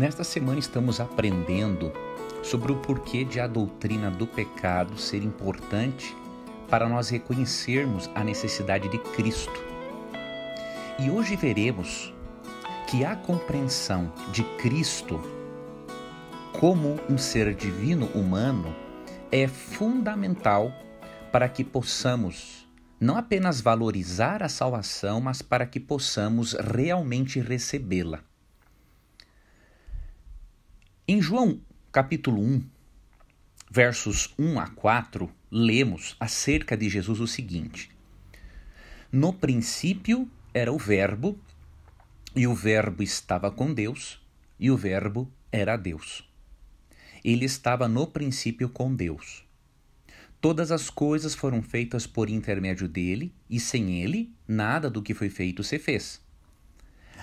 Nesta semana estamos aprendendo sobre o porquê de a doutrina do pecado ser importante para nós reconhecermos a necessidade de Cristo. E hoje veremos que a compreensão de Cristo como um ser divino humano é fundamental para que possamos não apenas valorizar a salvação, mas para que possamos realmente recebê-la. Em João capítulo 1, versos 1 a 4, lemos acerca de Jesus o seguinte: No princípio era o Verbo, e o Verbo estava com Deus, e o Verbo era Deus. Ele estava no princípio com Deus. Todas as coisas foram feitas por intermédio dele, e sem ele, nada do que foi feito se fez.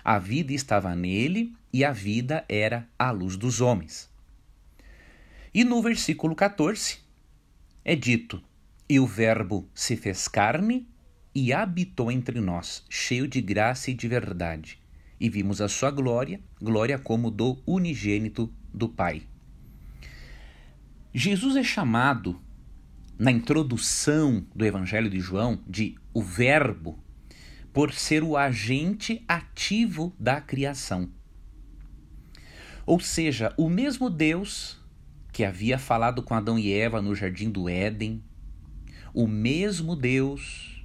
A vida estava nele e a vida era a luz dos homens. E no versículo 14 é dito: E o Verbo se fez carne e habitou entre nós, cheio de graça e de verdade. E vimos a sua glória, glória como do unigênito do Pai. Jesus é chamado na introdução do Evangelho de João de o Verbo por ser o agente ativo da criação. Ou seja, o mesmo Deus que havia falado com Adão e Eva no jardim do Éden, o mesmo Deus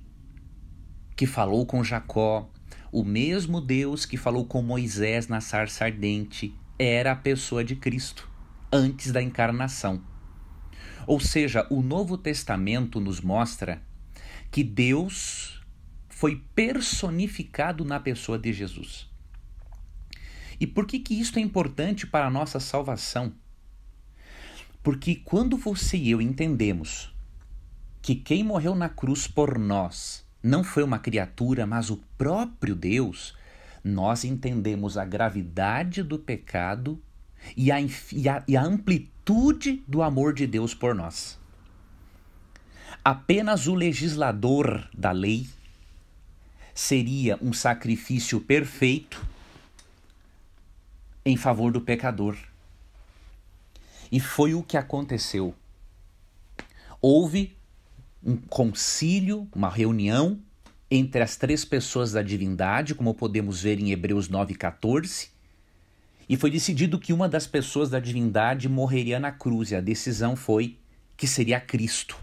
que falou com Jacó, o mesmo Deus que falou com Moisés na sarça ardente, era a pessoa de Cristo antes da encarnação. Ou seja, o Novo Testamento nos mostra que Deus foi personificado na pessoa de Jesus. E por que, que isso é importante para a nossa salvação? Porque quando você e eu entendemos que quem morreu na cruz por nós não foi uma criatura, mas o próprio Deus, nós entendemos a gravidade do pecado e a, e a, e a amplitude do amor de Deus por nós. Apenas o legislador da lei seria um sacrifício perfeito em favor do pecador. E foi o que aconteceu. Houve um concílio, uma reunião entre as três pessoas da divindade, como podemos ver em Hebreus 9,14, e foi decidido que uma das pessoas da divindade morreria na cruz, e a decisão foi que seria Cristo.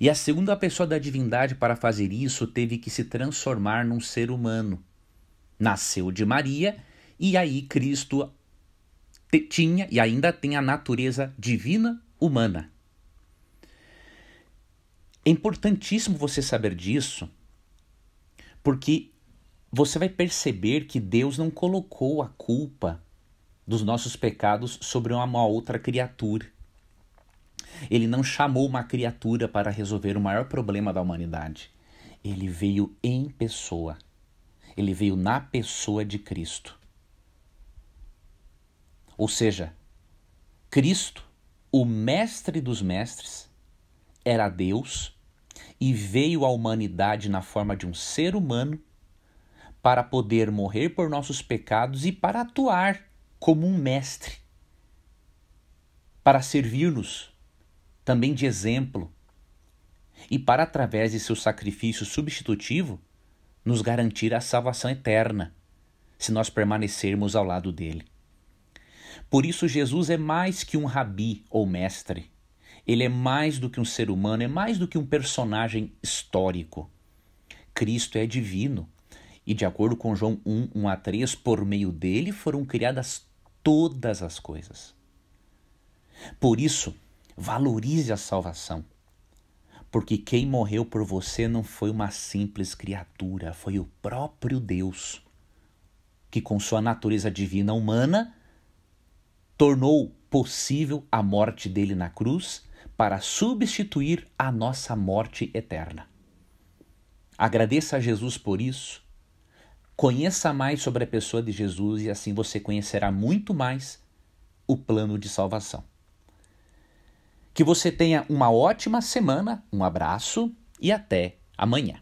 E a segunda pessoa da divindade para fazer isso teve que se transformar num ser humano. Nasceu de Maria e aí Cristo tinha e ainda tem a natureza divina humana. É importantíssimo você saber disso, porque você vai perceber que Deus não colocou a culpa dos nossos pecados sobre uma outra criatura. Ele não chamou uma criatura para resolver o maior problema da humanidade. Ele veio em pessoa. Ele veio na pessoa de Cristo. Ou seja, Cristo, o mestre dos mestres, era Deus e veio à humanidade na forma de um ser humano para poder morrer por nossos pecados e para atuar como um mestre, para servir-nos também de exemplo, e para, através de seu sacrifício substitutivo, nos garantir a salvação eterna, se nós permanecermos ao lado dele. Por isso, Jesus é mais que um rabi ou mestre. Ele é mais do que um ser humano, é mais do que um personagem histórico. Cristo é divino. E de acordo com João 1, 1 a 3, por meio dele foram criadas todas as coisas. Por isso, Valorize a salvação. Porque quem morreu por você não foi uma simples criatura, foi o próprio Deus, que com sua natureza divina humana tornou possível a morte dele na cruz para substituir a nossa morte eterna. Agradeça a Jesus por isso. Conheça mais sobre a pessoa de Jesus e assim você conhecerá muito mais o plano de salvação. Que você tenha uma ótima semana, um abraço e até amanhã.